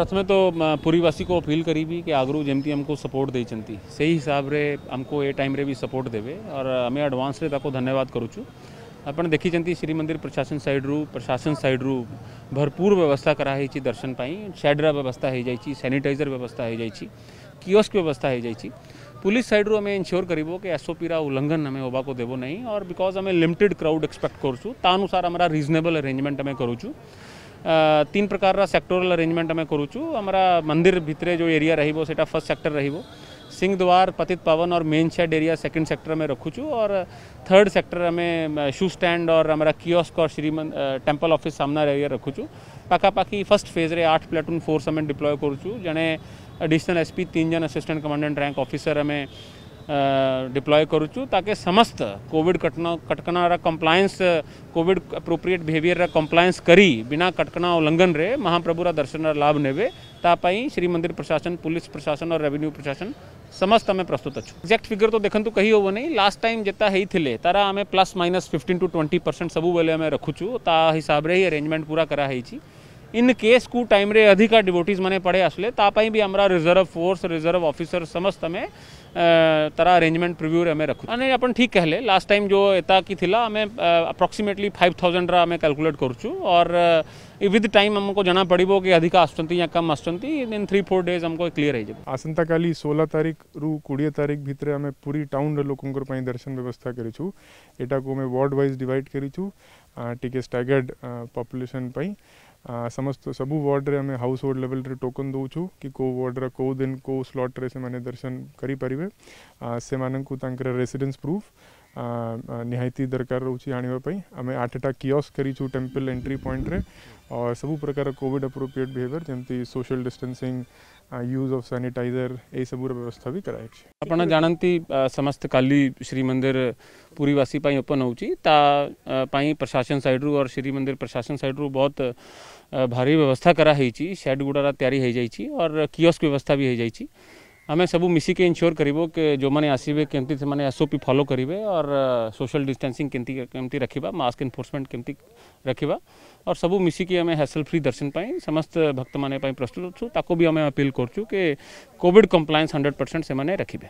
प्रथम तो पूरीवासी को अपील करी कि आगु जमी आमको सपोर्ट देखते से ही हिसाब से आमको ये टाइम भी सपोर्ट देवे और आम आडवांस धन्यवाद करुचु आप देखी श्रीमंदिर प्रशासन सैड्रु प्रशासन सैड्रु भरपूर व्यवस्था कराई दर्शन सेड्र व्यवस्था हो सानिटाइजर व्यवस्था हो जास्क व्यवस्था हो जा पुलिस सैड्रु आम इनश्योर कर कि एसओपी उल्लंघन आम होगा को देव ना और बिकज आम लिमिटेड क्राउड एक्सपेक्ट करुँ तुसार रिजनेबल अरेजमेंट आम करुँ तीन प्रकार सेक्टोरल अरेंजमेंट आम करूचु आमर मंदिर भितर जो एरिया रहा फर्स्ट सेक्टर रो सिंह द्वार पतित पावन और main shed area second sector में रखुचु और थर्ड सेक्टर आम शू स्टैंड और हमारा कियोस्क और श्री टेम्पल ऑफिस सामना एरिया रखुचु पखापाखि फर्स्ट फेज रे आठ प्लाटून फोर्स हमें डिप्लॉय करूचु जने एडिशनल एसपी तीन जन असिस्टेंट कमांडेंट रैंक ऑफिसर आम डिप्लॉय करुचु ताकि समस्त कोविड कटना कटकना compliance Covid appropriate behaviour compliance करी बिना कटकना उल्लंघन रे महाप्रभुर दर्शन लाभ ने तापाई श्रीमंदिर प्रशासन पुलिस प्रशासन और रेवेन्यू प्रशासन समस्त आम प्रस्तुत अच्छु एक्जाक्ट फिगर तो देखो कही नहीं लास्ट टाइम जेता होते तारा आम plus minus fifteen to twenty percent सब आम रखुचु ता हिसाब से ही आरेजमेंट पूरा कराई इन केस को टाइम रे अधिका डिवोटीज मैंने पढ़े आसले तापाई भी हमारा रिजर्व फोर्स रिजर्व ऑफिसर समस्त हमें तरह अरेंजमेंट प्रिव्यू हमें रखू मैंने अपन ठीक कहले लास्ट टाइम जो एता की थिला हमें अप्रोक्सीमेटली फाइव थाउजेंड्रा हमें कैलकुलेट करुचु और विद टाइम हमको जना पड़ो कि अधिक आसुंट या कम आस इन थ्री फोर डेज हमको क्लीयर हो जाए आसंता काली सोलह तारीख रु कोड़े तारीख भितर आम पूरी टाउन लोकों दर्शन व्यवस्था करूँ को वार्ड वाइज डिवाइड कर टी पपुलेसन समस्त सब वार्ड्रे आम हाउस होल्ड लेवल रे टोकन दौ कि कौ वार्ड्र कौ दिन कौ स्लट्रे दर्शन करें से रेसीडेन्स प्रूफ निहायती दरकार रोचे आनेपाई आम आठटा किस करूँ टेम्पल एंट्री पॉइंट रे और सब प्रकार कोविड अप्रोप्रिएट बिहेवियर जमी social distancing use of sanitiser यूर व्यवस्था भी कराई आप जानती समस्त काली श्रीमंदिर पूरीवासी ओपन हो प्रशासन सैड्रु और श्रीमंदिर प्रशासन सैड्रु बहुत भारी व्यवस्था कराई सेड गुड़ा तैयारी हो जाए और किस्क व्यवस्था भी हो जाएगी आम सब मिसिक इनश्योर कर जो मैंने आसवे केमती से एसओपी फलो करेंगे और सोशल डिस्टेंसिंग केमती रखा मास्क एनफोर्समेंट केमती रखा और सब मिसिकी आम हेसल फ्री दर्शन पर समस्त भक्त मैं प्रस्तुत अच्छा ताको भी आम अपिल करूँ कि हंड्रेड परसेंट से रखिए